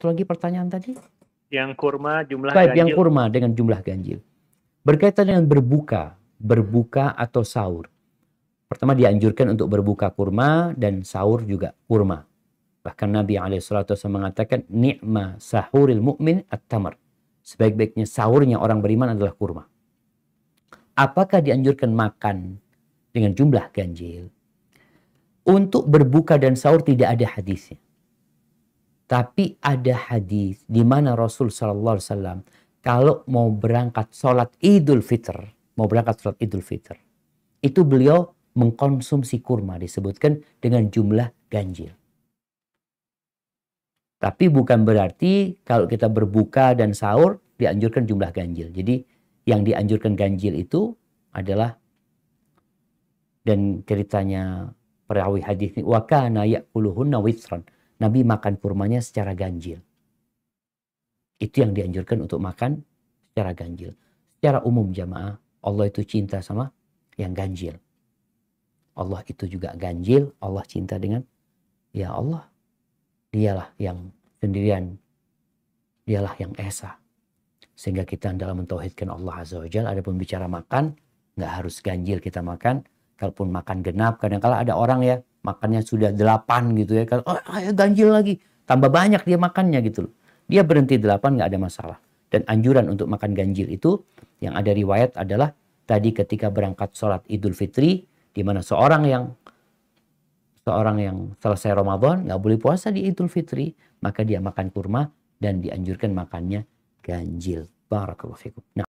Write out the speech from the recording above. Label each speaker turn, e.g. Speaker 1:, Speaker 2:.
Speaker 1: Satu lagi pertanyaan tadi? Yang kurma jumlah Baik, ganjil. yang kurma dengan jumlah ganjil. Berkaitan dengan berbuka, berbuka atau sahur. Pertama dianjurkan untuk berbuka kurma dan sahur juga kurma. Bahkan Nabi SAW mengatakan nikma sahuril mu'min at-tamar. Sebaik-baiknya sahurnya orang beriman adalah kurma. Apakah dianjurkan makan dengan jumlah ganjil? Untuk berbuka dan sahur tidak ada hadisnya. Tapi ada hadis di mana Rasul Shallallahu Alaihi Wasallam kalau mau berangkat sholat Idul Fitr, mau berangkat sholat Idul Fitr, itu beliau mengkonsumsi kurma disebutkan dengan jumlah ganjil. Tapi bukan berarti kalau kita berbuka dan sahur dianjurkan jumlah ganjil. Jadi yang dianjurkan ganjil itu adalah dan ceritanya perawi hadis ini wakana yakuluhunna witran Nabi makan kurmanya secara ganjil. Itu yang dianjurkan untuk makan secara ganjil. Secara umum jamaah, Allah itu cinta sama yang ganjil. Allah itu juga ganjil, Allah cinta dengan ya Allah. Dialah yang sendirian, dialah yang esa. Sehingga kita dalam mentauhidkan Allah Azza wa Jal, ada pembicara makan, nggak harus ganjil kita makan, Kalaupun makan genap kadang kala ada orang ya makannya sudah delapan gitu ya kalau oh ayo ganjil lagi tambah banyak dia makannya gitu loh dia berhenti delapan nggak ada masalah dan anjuran untuk makan ganjil itu yang ada riwayat adalah tadi ketika berangkat sholat Idul Fitri di mana seorang yang seorang yang selesai Ramadan nggak boleh puasa di Idul Fitri maka dia makan kurma dan dianjurkan makannya ganjil barakallahu fikum nah